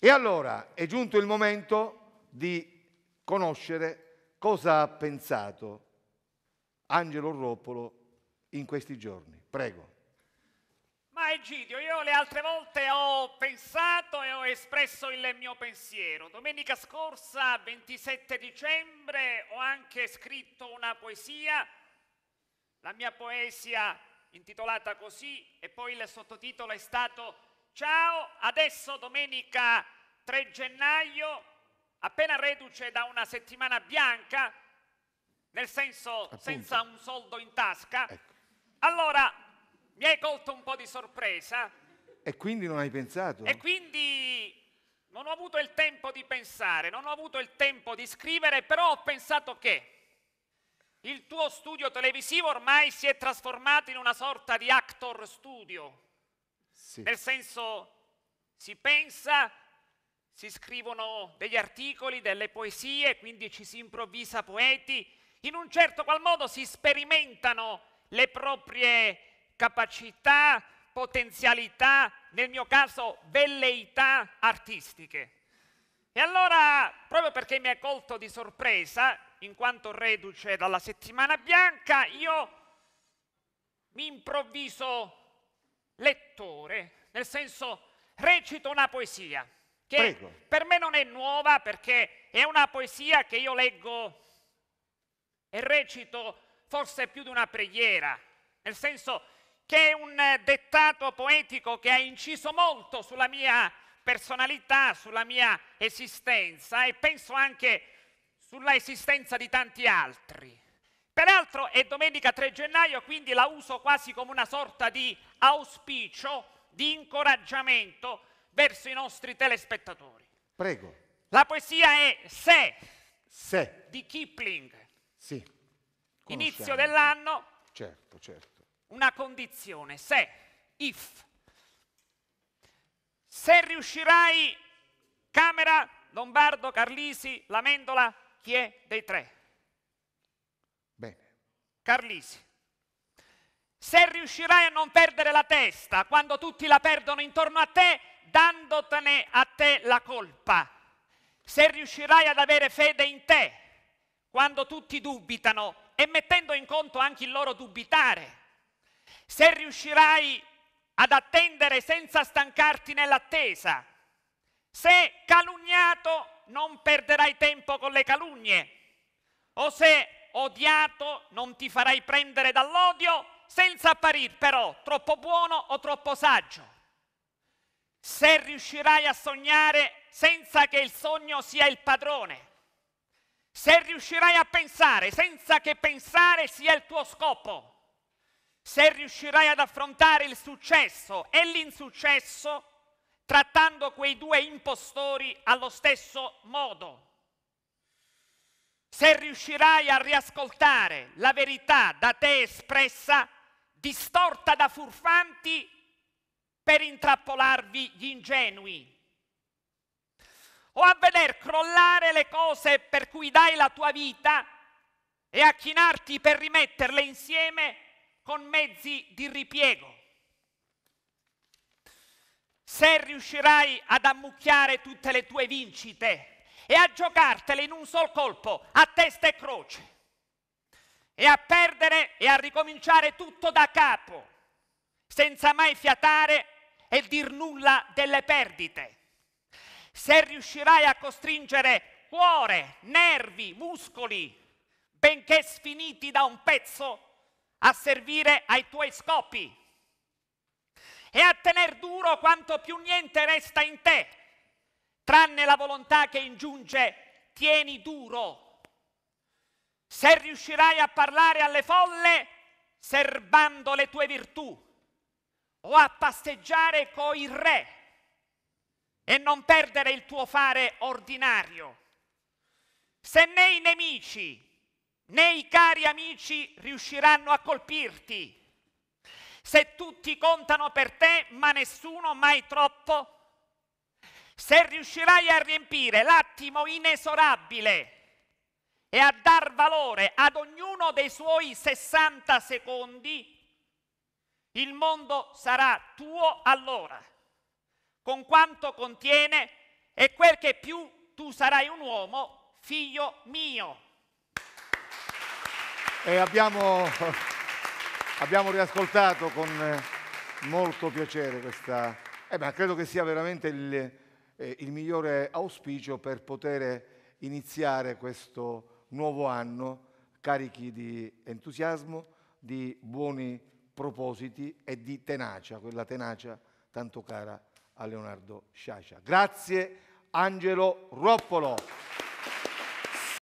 E allora è giunto il momento di conoscere cosa ha pensato Angelo Roppolo in questi giorni. Prego. Ma Egidio, io le altre volte ho pensato e ho espresso il mio pensiero. Domenica scorsa, 27 dicembre, ho anche scritto una poesia, la mia poesia intitolata così, e poi il sottotitolo è stato ciao, adesso domenica 3 gennaio, appena reduce da una settimana bianca, nel senso Appunto. senza un soldo in tasca, ecco. allora mi hai colto un po' di sorpresa. E quindi non hai pensato? E quindi non ho avuto il tempo di pensare, non ho avuto il tempo di scrivere, però ho pensato che il tuo studio televisivo ormai si è trasformato in una sorta di actor studio. Sì. Nel senso, si pensa, si scrivono degli articoli, delle poesie, quindi ci si improvvisa poeti, in un certo qual modo si sperimentano le proprie capacità, potenzialità, nel mio caso velleità artistiche. E allora, proprio perché mi ha colto di sorpresa, in quanto reduce dalla settimana bianca, io mi improvviso lettore, nel senso recito una poesia, che Prego. per me non è nuova perché è una poesia che io leggo e recito forse più di una preghiera, nel senso che è un dettato poetico che ha inciso molto sulla mia personalità, sulla mia esistenza e penso anche sulla esistenza di tanti altri. Peraltro è domenica 3 gennaio, quindi la uso quasi come una sorta di auspicio, di incoraggiamento verso i nostri telespettatori. Prego. La poesia è Se, Se. di Kipling. Sì. Conosciamo. Inizio dell'anno. Certo, certo. Una condizione, se, if. Se riuscirai, Camera, Lombardo, Carlisi, Lamendola, chi è dei tre? Carlisi. Se riuscirai a non perdere la testa quando tutti la perdono intorno a te, dandotene a te la colpa. Se riuscirai ad avere fede in te quando tutti dubitano e mettendo in conto anche il loro dubitare. Se riuscirai ad attendere senza stancarti nell'attesa. Se calunniato non perderai tempo con le calunnie. O se odiato, non ti farai prendere dall'odio senza apparire però troppo buono o troppo saggio. Se riuscirai a sognare senza che il sogno sia il padrone, se riuscirai a pensare senza che pensare sia il tuo scopo, se riuscirai ad affrontare il successo e l'insuccesso trattando quei due impostori allo stesso modo se riuscirai a riascoltare la verità da te espressa, distorta da furfanti per intrappolarvi gli ingenui, o a veder crollare le cose per cui dai la tua vita e a chinarti per rimetterle insieme con mezzi di ripiego. Se riuscirai ad ammucchiare tutte le tue vincite, e a giocartele in un sol colpo, a testa e croce, e a perdere e a ricominciare tutto da capo, senza mai fiatare e dir nulla delle perdite. Se riuscirai a costringere cuore, nervi, muscoli, benché sfiniti da un pezzo, a servire ai tuoi scopi e a tener duro quanto più niente resta in te tranne la volontà che ingiunge tieni duro. Se riuscirai a parlare alle folle, serbando le tue virtù, o a passeggiare coi re e non perdere il tuo fare ordinario. Se né i nemici né i cari amici riusciranno a colpirti, se tutti contano per te, ma nessuno mai troppo se riuscirai a riempire l'attimo inesorabile e a dar valore ad ognuno dei suoi 60 secondi, il mondo sarà tuo allora, con quanto contiene e quel che più tu sarai un uomo, figlio mio. E abbiamo, abbiamo riascoltato con molto piacere questa... Eh beh, credo che sia veramente il eh, il migliore auspicio per poter iniziare questo nuovo anno carichi di entusiasmo, di buoni propositi e di tenacia, quella tenacia tanto cara a Leonardo Sciascia. Grazie Angelo Roppolo.